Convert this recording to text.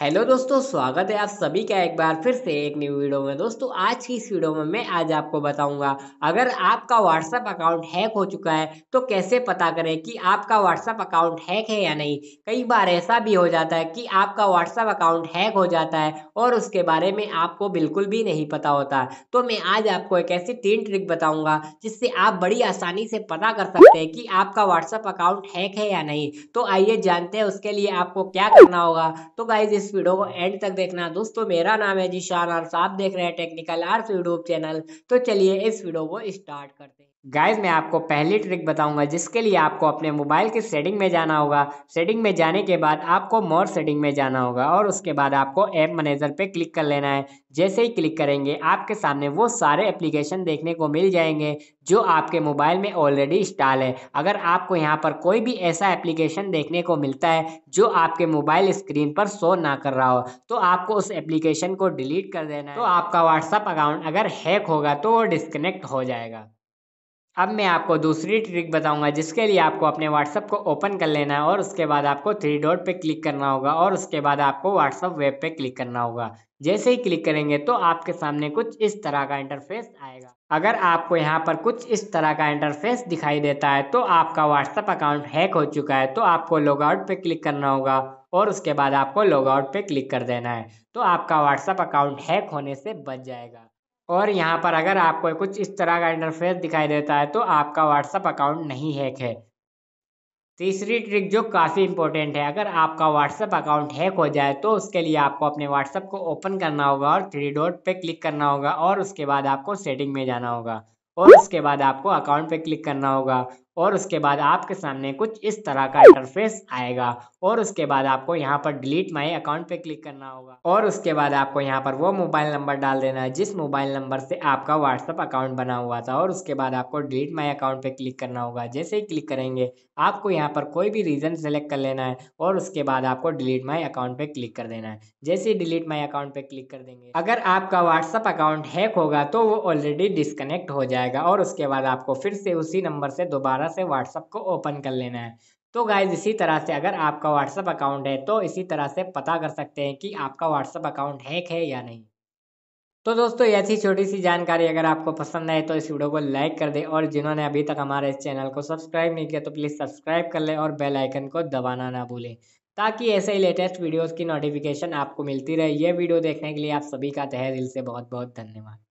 hello दोस्तों स्वागत है आप सभी का एक बार फिर से एक न्यू वीडियो में दोस्तों आज की इस वीडियो में मैं आज आपको बताऊंगा अगर आपका व्हाट्सएप अकाउंट हैक हो चुका है तो कैसे पता करें कि आपका व्हाट्सएप अकाउंट हैक है या नहीं कई बार ऐसा भी हो जाता है कि आपका व्हाट्सएप अकाउंट हैक हो जाता है और उसके बारे में आपको बिल्कुल भी नहीं पता होता तो मैं आज आपको एक ऐसी तीन ट्रिक बताऊँगा जिससे आप बड़ी आसानी से पता कर सकते हैं कि आपका व्हाट्सएप अकाउंट हैक है या नहीं तो आइए जानते हैं उसके लिए आपको क्या करना होगा तो गाइज इस वीडियो को एंड तक देखना दोस्तों मेरा नाम है जीशान आर्स आप देख रहे हैं टेक्निकल आर्ट यूट्यूब चैनल तो चलिए इस वीडियो को स्टार्ट करते हैं गाइज मैं आपको पहली ट्रिक बताऊंगा जिसके लिए आपको अपने मोबाइल की सेटिंग में जाना होगा सेटिंग में जाने के बाद आपको मोर सेटिंग में जाना होगा और उसके बाद आपको ऐप मैनेजर पे क्लिक कर लेना है जैसे ही क्लिक करेंगे आपके सामने वो सारे एप्लीकेशन देखने को मिल जाएंगे जो आपके मोबाइल में ऑलरेडी इंस्टॉल है अगर आपको यहाँ पर कोई भी ऐसा एप्लीकेशन देखने को मिलता है जो आपके मोबाइल स्क्रीन पर शो ना कर रहा हो तो आपको उस एप्लीकेशन को डिलीट कर देना है तो आपका व्हाट्सअप अकाउंट अगर हैक होगा तो वो डिस्कनेक्ट हो जाएगा अब मैं आपको दूसरी ट्रिक बताऊंगा जिसके लिए आपको अपने व्हाट्सअप को ओपन कर लेना है और उसके बाद आपको थ्री डॉट पे क्लिक करना होगा और उसके बाद आपको व्हाट्सअप वेब पे क्लिक करना होगा जैसे ही क्लिक करेंगे तो आपके सामने कुछ इस तरह का इंटरफेस आएगा अगर आपको यहाँ पर कुछ इस तरह का इंटरफेस दिखाई देता है तो आपका व्हाट्सअप अकाउंट हैक हो चुका है तो आपको लॉगआउट पे क्लिक करना होगा और उसके बाद आपको लॉगआउट पे क्लिक कर देना है तो आपका व्हाट्सअप अकाउंट हैक होने से बच जाएगा और यहाँ पर अगर आपको कुछ इस तरह का इंटरफेस दिखाई देता है तो आपका व्हाट्सअप अकाउंट नहीं हैक है तीसरी ट्रिक जो काफ़ी इंपॉर्टेंट है अगर आपका व्हाट्सअप अकाउंट हैक हो जाए तो उसके लिए आपको अपने व्हाट्सअप को ओपन करना होगा और थ्री डॉट पे क्लिक करना होगा और उसके बाद आपको सेटिंग में जाना होगा और उसके बाद आपको अकाउंट पे क्लिक करना होगा और उसके बाद आपके सामने कुछ इस तरह का इंटरफेस आएगा और उसके बाद आपको यहाँ पर डिलीट माई अकाउंट पे क्लिक करना होगा और उसके बाद आपको यहाँ पर वो मोबाइल नंबर डाल देना है जिस मोबाइल नंबर से आपका व्हाट्सअप अकाउंट बना हुआ था और उसके बाद आपको डिलीट माई अकाउंट पे क्लिक करना होगा जैसे ही क्लिक करेंगे आपको यहाँ पर कोई भी रीज़न सेलेक्ट कर लेना है और उसके बाद आपको डिलीट माई अकाउंट पे क्लिक कर देना है जैसे ही डिलीट माई अकाउंट पे क्लिक कर देंगे अगर आपका व्हाट्सअप अकाउंट हैक होगा तो वो ऑलरेडी डिस्कनेक्ट हो जाएगा और उसके बाद आपको फिर से उसी नंबर से दोबारा तरह से व्हाट्सअप को ओपन कर लेना है तो गाइज इसी तरह से अगर आपका व्हाट्सअप अकाउंट है तो इसी तरह से पता कर सकते हैं कि आपका व्हाट्सअप अकाउंट हैक है या नहीं तो दोस्तों ऐसी छोटी सी जानकारी अगर आपको पसंद आए तो इस वीडियो को लाइक कर दे और जिन्होंने अभी तक हमारे इस चैनल को सब्सक्राइब नहीं किया तो प्लीज़ सब्सक्राइब कर ले और बेल आइकन को दबाना ना भूलें ताकि ऐसे ही लेटेस्ट वीडियोस की नोटिफिकेशन आपको मिलती रहे ये वीडियो देखने के लिए आप सभी का तहे दिल से बहुत बहुत धन्यवाद